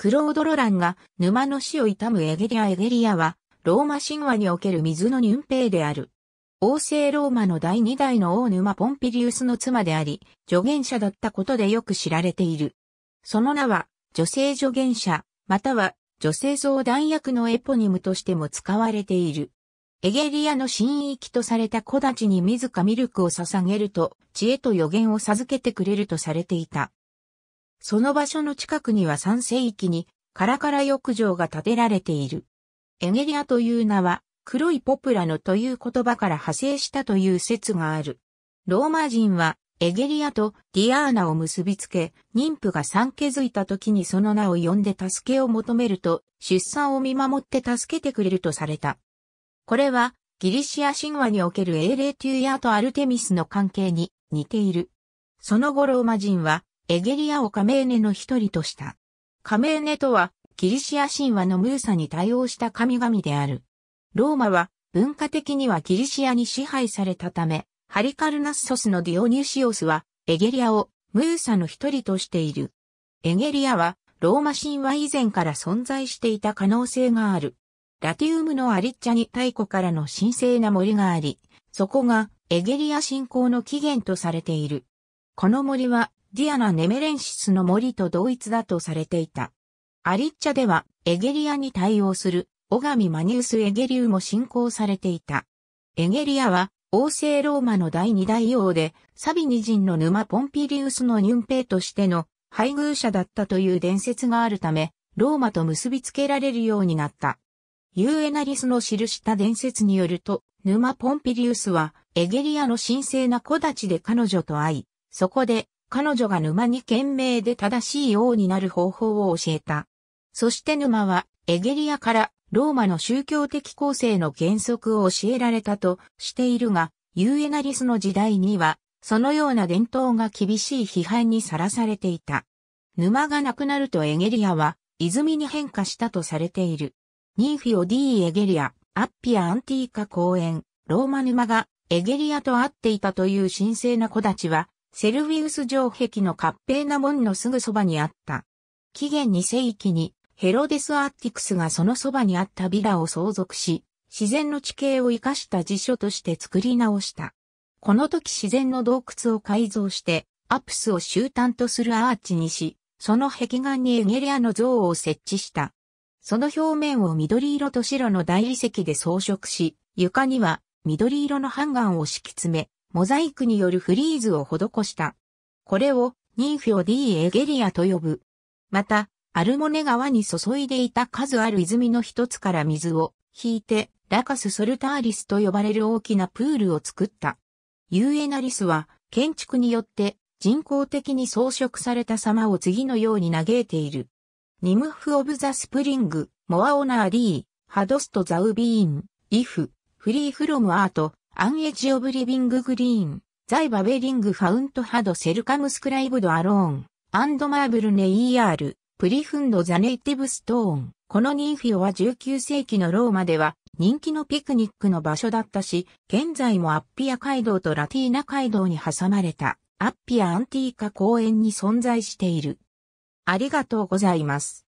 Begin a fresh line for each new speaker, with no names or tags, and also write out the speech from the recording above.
クロード・ロランが沼の死を悼むエゲリア・エゲリアは、ローマ神話における水のニ兵である。王政ローマの第2代の王沼ポンピリウスの妻であり、助言者だったことでよく知られている。その名は、女性助言者、または女性像弾薬のエポニムとしても使われている。エゲリアの神域とされた子立ちに自らミルクを捧げると、知恵と予言を授けてくれるとされていた。その場所の近くには三世紀にカラカラ浴場が建てられている。エゲリアという名は黒いポプラのという言葉から派生したという説がある。ローマ人はエゲリアとディアーナを結びつけ、妊婦が産気づいた時にその名を呼んで助けを求めると、出産を見守って助けてくれるとされた。これは、ギリシア神話における英霊テューヤーとアルテミスの関係に似ている。その後ローマ人は、エゲリアをカメーネの一人とした。カメーネとは、ギリシア神話のムーサに対応した神々である。ローマは、文化的にはギリシアに支配されたため、ハリカルナッソスのディオニュシオスは、エゲリアをムーサの一人としている。エゲリアは、ローマ神話以前から存在していた可能性がある。ラティウムのアリッチャに太古からの神聖な森があり、そこがエゲリア信仰の起源とされている。この森はディアナ・ネメレンシスの森と同一だとされていた。アリッチャでは、エゲリアに対応する、オガミ・マニウス・エゲリウも信仰されていた。エゲリアは、王政ローマの第二大王で、サビニ人の沼ポンピリウスのニュンペイとしての配偶者だったという伝説があるため、ローマと結びつけられるようになった。ユーエナリスの記した伝説によると、沼ポンピリウスはエゲリアの神聖な子立ちで彼女と会い、そこで彼女が沼に懸命で正しい王になる方法を教えた。そして沼はエゲリアからローマの宗教的構成の原則を教えられたとしているが、ユーエナリスの時代には、そのような伝統が厳しい批判にさらされていた。沼がなくなるとエゲリアは泉に変化したとされている。ニンフィオ・ディ・エゲリア、アッピア・アンティーカ公園、ローマ沼がエゲリアと会っていたという神聖な子たちは、セルウィウス城壁のカッペーナ門のすぐそばにあった。紀元2世紀にヘロデス・アーティクスがそのそばにあったビラを相続し、自然の地形を生かした辞書として作り直した。この時自然の洞窟を改造して、アプスを終端とするアーチにし、その壁岸にエゲリアの像を設置した。その表面を緑色と白の大理石で装飾し、床には緑色のハンガンを敷き詰め、モザイクによるフリーズを施した。これをニンフィオ・ディ・エゲリアと呼ぶ。また、アルモネ川に注いでいた数ある泉の一つから水を引いて、ラカス・ソルターリスと呼ばれる大きなプールを作った。ユーエナリスは、建築によって人工的に装飾された様を次のように嘆いている。ニムフ・オブ・ザ・スプリング、モア・オナー・リー、ハドスト・ザ・ウビーン、イフ、フリー・フロム・アート、アンエッジオブリビンググリーン、ザイバベリングファウントハドセルカムスクライブドアローン、アンドマーブルネイヤール、プリフンドザネイティブストーン。このニンフィオは19世紀のローマでは人気のピクニックの場所だったし、現在もアッピア街道とラティーナ街道に挟まれたアッピアアンティーカ公園に存在している。ありがとうございます。